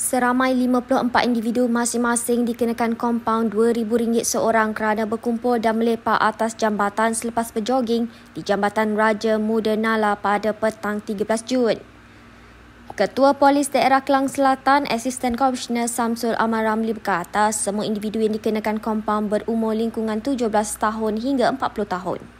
Seramai 54 individu masing-masing dikenakan kompaun RM2,000 seorang kerana berkumpul dan melepak atas jambatan selepas berjoging di Jambatan Raja Muda Nala pada petang 13 Jun. Ketua Polis Daerah Kelang Selatan, Assistant Commissioner Samsul Amar Ramli berkata semua individu yang dikenakan kompaun berumur lingkungan 17 tahun hingga 40 tahun.